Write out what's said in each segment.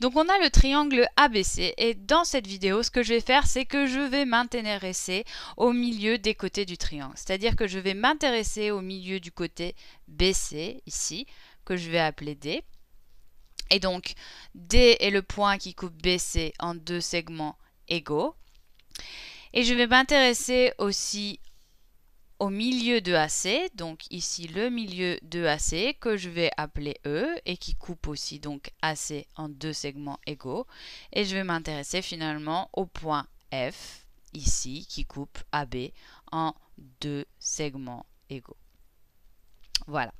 Donc on a le triangle ABC et dans cette vidéo, ce que je vais faire, c'est que je vais m'intéresser au milieu des côtés du triangle. C'est-à-dire que je vais m'intéresser au milieu du côté BC, ici, que je vais appeler D. Et donc, D est le point qui coupe BC en deux segments égaux. Et je vais m'intéresser aussi au milieu de AC, donc ici le milieu de AC que je vais appeler E et qui coupe aussi donc AC en deux segments égaux. Et je vais m'intéresser finalement au point F ici qui coupe AB en deux segments égaux. Voilà.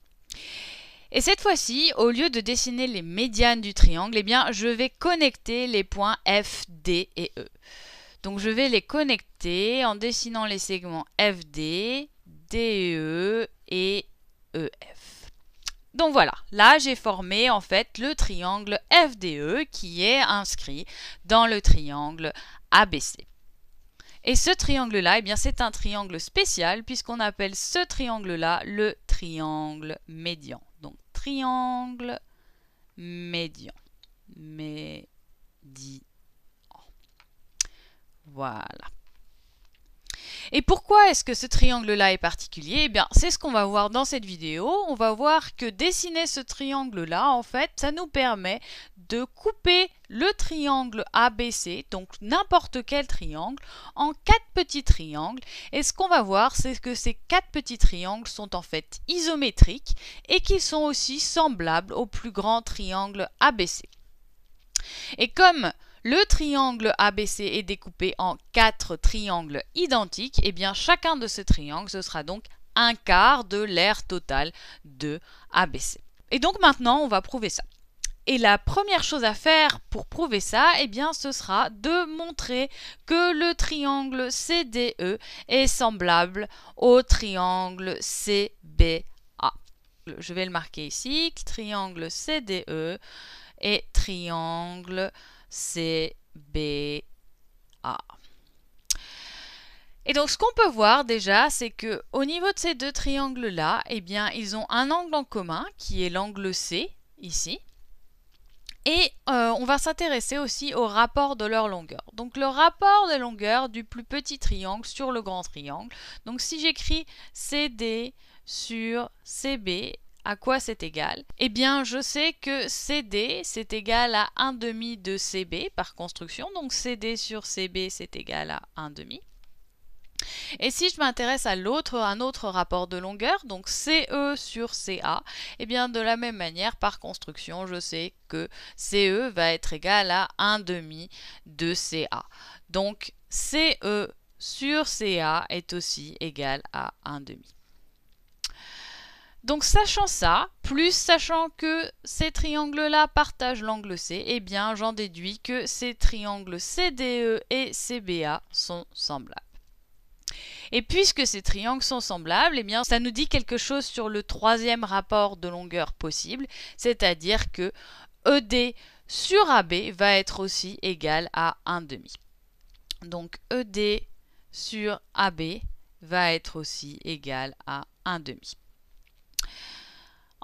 Et cette fois-ci, au lieu de dessiner les médianes du triangle, eh bien, je vais connecter les points F, D et E. Donc je vais les connecter en dessinant les segments FD DE et EF. Donc voilà, là j'ai formé en fait le triangle FDE qui est inscrit dans le triangle ABC. Et ce triangle-là, eh bien c'est un triangle spécial puisqu'on appelle ce triangle-là le triangle médian. Donc triangle médian. Médian. Voilà. Et pourquoi est-ce que ce triangle-là est particulier Eh bien, c'est ce qu'on va voir dans cette vidéo. On va voir que dessiner ce triangle-là, en fait, ça nous permet de couper le triangle ABC, donc n'importe quel triangle, en quatre petits triangles. Et ce qu'on va voir, c'est que ces quatre petits triangles sont en fait isométriques et qu'ils sont aussi semblables au plus grand triangle ABC. Et comme le triangle ABC est découpé en quatre triangles identiques, et eh bien chacun de ces triangles, ce sera donc un quart de l'aire totale de ABC. Et donc maintenant, on va prouver ça. Et la première chose à faire pour prouver ça, eh bien, ce sera de montrer que le triangle CDE est semblable au triangle CBA. Je vais le marquer ici, triangle CDE et triangle CBA. Et donc ce qu'on peut voir déjà, c'est que au niveau de ces deux triangles là, eh bien ils ont un angle en commun qui est l'angle C ici. Et euh, on va s'intéresser aussi au rapport de leur longueur. Donc le rapport de longueur du plus petit triangle sur le grand triangle. Donc si j'écris CD sur CB, à quoi c'est égal Eh bien, je sais que CD, c'est égal à 1 demi de CB par construction. Donc CD sur CB, c'est égal à 1 demi. Et si je m'intéresse à l'autre, un autre rapport de longueur, donc CE sur CA, eh bien de la même manière, par construction, je sais que CE va être égal à 1 demi de CA. Donc CE sur CA est aussi égal à 1 demi. Donc sachant ça, plus sachant que ces triangles-là partagent l'angle C, eh bien j'en déduis que ces triangles CDE et CBA sont semblables. Et puisque ces triangles sont semblables, eh bien ça nous dit quelque chose sur le troisième rapport de longueur possible, c'est-à-dire que ED sur AB va être aussi égal à 1,5. Donc ED sur AB va être aussi égal à 1,5.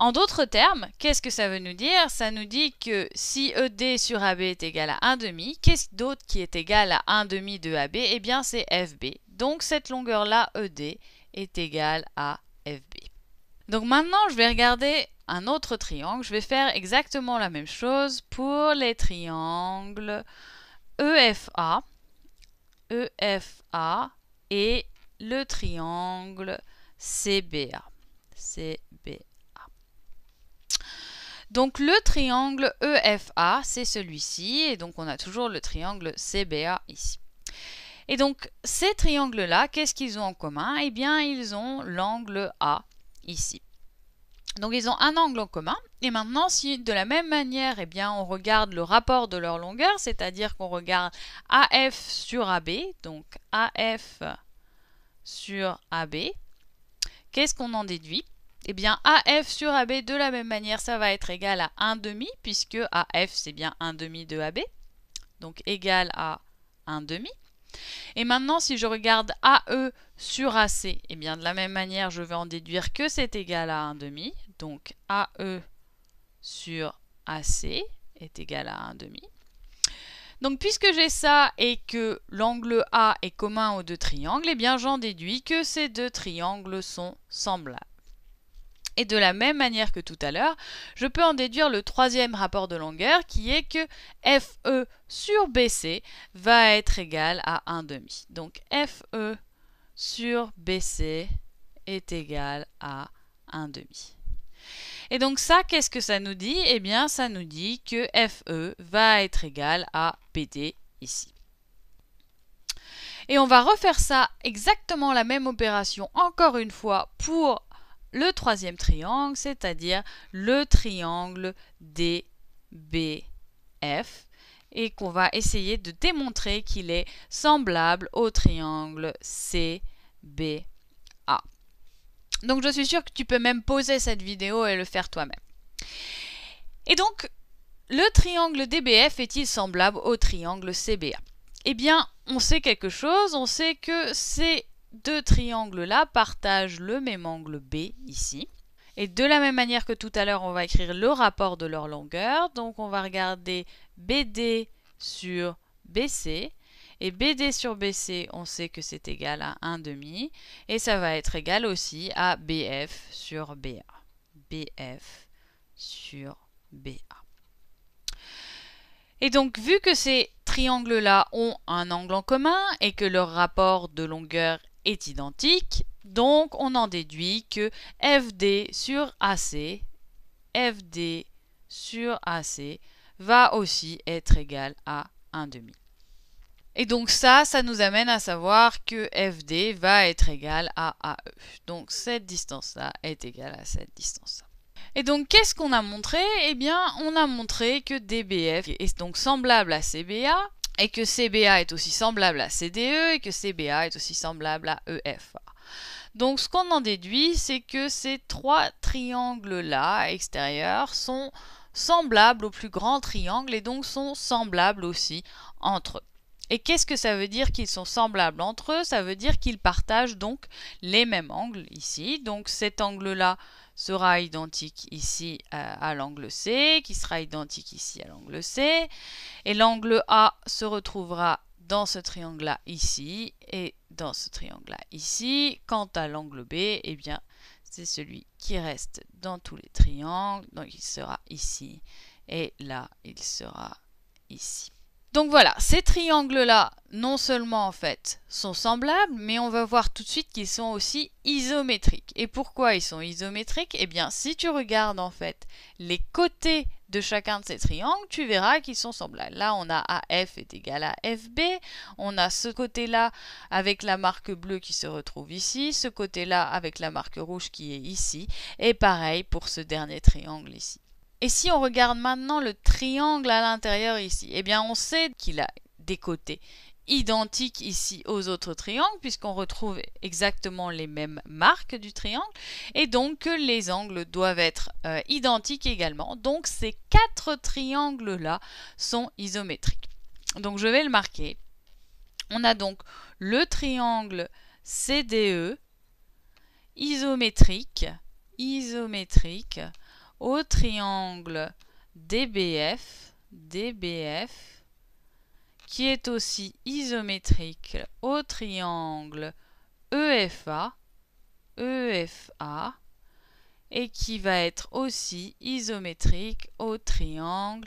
En d'autres termes, qu'est-ce que ça veut nous dire Ça nous dit que si ED sur AB est égal à 1,5, qu'est-ce d'autre qui est égal à 1,5 de AB Eh bien, c'est FB. Donc, cette longueur-là, ED, est égale à FB. Donc maintenant, je vais regarder un autre triangle. Je vais faire exactement la même chose pour les triangles EFA, EFA et le triangle CBA. CBA. Donc le triangle EFA, c'est celui-ci, et donc on a toujours le triangle CBA ici. Et donc ces triangles-là, qu'est-ce qu'ils ont en commun Eh bien, ils ont l'angle A ici. Donc ils ont un angle en commun. Et maintenant, si de la même manière, eh bien, on regarde le rapport de leur longueur, c'est-à-dire qu'on regarde AF sur AB, donc AF sur AB, qu'est-ce qu'on en déduit eh bien AF sur AB de la même manière, ça va être égal à 1 demi, puisque AF c'est bien 1 demi de AB, donc égal à 1 demi. Et maintenant, si je regarde AE sur AC, eh bien de la même manière, je vais en déduire que c'est égal à 1 demi, donc AE sur AC est égal à 1 demi. Donc puisque j'ai ça et que l'angle A est commun aux deux triangles, eh bien j'en déduis que ces deux triangles sont semblables. Et de la même manière que tout à l'heure, je peux en déduire le troisième rapport de longueur qui est que FE sur BC va être égal à 1,5. Donc FE sur BC est égal à 1,5. Et donc ça, qu'est-ce que ça nous dit Eh bien, ça nous dit que FE va être égal à PD ici. Et on va refaire ça exactement la même opération encore une fois pour le troisième triangle, c'est-à-dire le triangle DBF, et qu'on va essayer de démontrer qu'il est semblable au triangle CBA. Donc je suis sûre que tu peux même poser cette vidéo et le faire toi-même. Et donc, le triangle DBF est-il semblable au triangle CBA Eh bien, on sait quelque chose, on sait que c'est deux triangles là partagent le même angle B ici. Et de la même manière que tout à l'heure, on va écrire le rapport de leur longueur. Donc on va regarder BD sur BC. Et BD sur BC, on sait que c'est égal à demi, Et ça va être égal aussi à BF sur BA. BF sur BA. Et donc, vu que ces triangles-là ont un angle en commun et que leur rapport de longueur est identique, donc on en déduit que FD sur AC, FD sur AC va aussi être égal à 1 demi. Et donc ça, ça nous amène à savoir que FD va être égal à AE. Donc cette distance-là est égale à cette distance-là. Et donc qu'est-ce qu'on a montré Eh bien, on a montré que DBF est donc semblable à CBA et que CBA est aussi semblable à CDE et que CBA est aussi semblable à EFA. Donc ce qu'on en déduit, c'est que ces trois triangles-là extérieurs sont semblables au plus grand triangle et donc sont semblables aussi entre eux. Et qu'est-ce que ça veut dire qu'ils sont semblables entre eux Ça veut dire qu'ils partagent donc les mêmes angles ici. Donc cet angle-là sera identique ici à, l'angle C, qui sera identique ici à l'angle C, et l'angle A se retrouvera dans ce triangle-là ici, et dans ce triangle-là ici. Quant à l'angle B, eh bien, c'est celui qui reste dans tous les triangles, donc il sera ici, et là, il sera ici. Donc voilà, ces triangles-là, non seulement en fait, sont semblables, mais on va voir tout de suite qu'ils sont aussi isométriques. Et pourquoi ils sont isométriques Eh bien, si tu regardes en fait les côtés de chacun de ces triangles, tu verras qu'ils sont semblables. Là, on a AF est égal à FB, on a ce côté-là avec la marque bleue qui se retrouve ici, ce côté-là avec la marque rouge qui est ici, et pareil pour ce dernier triangle ici. Et si on regarde maintenant le triangle à l'intérieur ici, eh bien on sait qu'il a des côtés identiques ici aux autres triangles puisqu'on retrouve exactement les mêmes marques du triangle et donc que les angles doivent être euh, identiques également. Donc ces quatre triangles là sont isométriques. Donc je vais le marquer. On a donc le triangle CDE isométrique isométrique au triangle DBF, DBF, qui est aussi isométrique au triangle EFA, EFA, et qui va être aussi isométrique au triangle.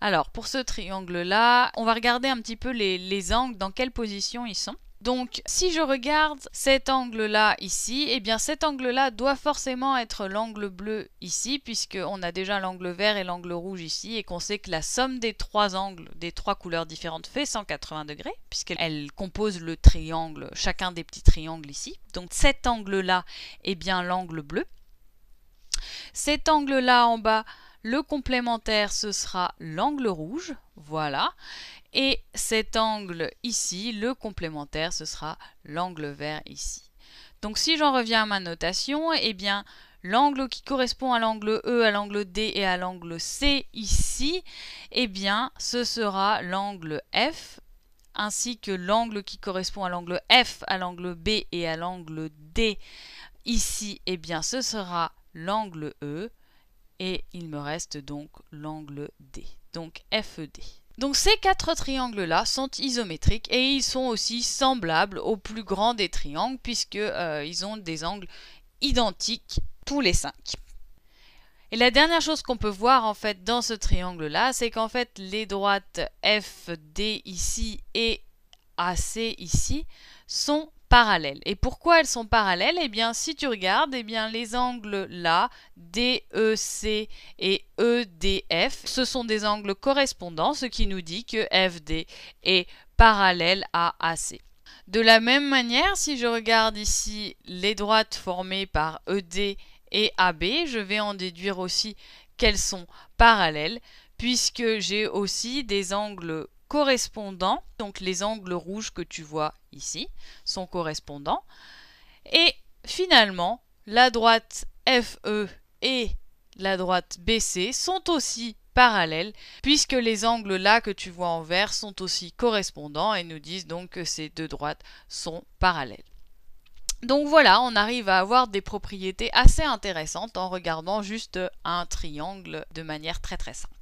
Alors, pour ce triangle-là, on va regarder un petit peu les, angles, dans quelle position ils sont. Donc si je regarde cet angle-là ici, eh bien cet angle-là doit forcément être l'angle bleu ici, puisqu'on a déjà l'angle vert et l'angle rouge ici, et qu'on sait que la somme des trois angles, des trois couleurs différentes, fait 180 degrés, puisqu'elle compose le triangle, chacun des petits triangles ici. Donc cet angle-là est eh bien l'angle bleu. Cet angle-là en bas, le complémentaire, ce sera l'angle rouge, voilà. Et cet angle ici, le complémentaire, ce sera l'angle vert ici. Donc si j'en reviens à ma notation, eh bien l'angle qui correspond à l'angle E, à l'angle D et à l'angle C ici, eh bien ce sera l'angle F, ainsi que l'angle qui correspond à l'angle F, à l'angle B et à l'angle D ici, eh bien ce sera l'angle E, et il me reste donc l'angle D, donc FED. Donc ces quatre triangles-là sont isométriques et ils sont aussi semblables au plus grand des triangles puisqu'ils euh, ils ont des angles identiques tous les cinq. Et la dernière chose qu'on peut voir en fait dans ce triangle-là, c'est qu'en fait les droites FD ici et AC ici sont parallèles. Et pourquoi elles sont parallèles Eh bien, si tu regardes, eh bien, les angles là, DEC et EDF, ce sont des angles correspondants, ce qui nous dit que FD est parallèle à AC. De la même manière, si je regarde ici les droites formées par ED et AB, je vais en déduire aussi qu'elles sont parallèles, puisque j'ai aussi des angles correspondants. Donc les angles rouges que tu vois ici sont correspondants. Et finalement, la droite FE et la droite BC sont aussi parallèles puisque les angles là que tu vois en vert sont aussi correspondants et nous disent donc que ces deux droites sont parallèles. Donc voilà, on arrive à avoir des propriétés assez intéressantes en regardant juste un triangle de manière très très simple.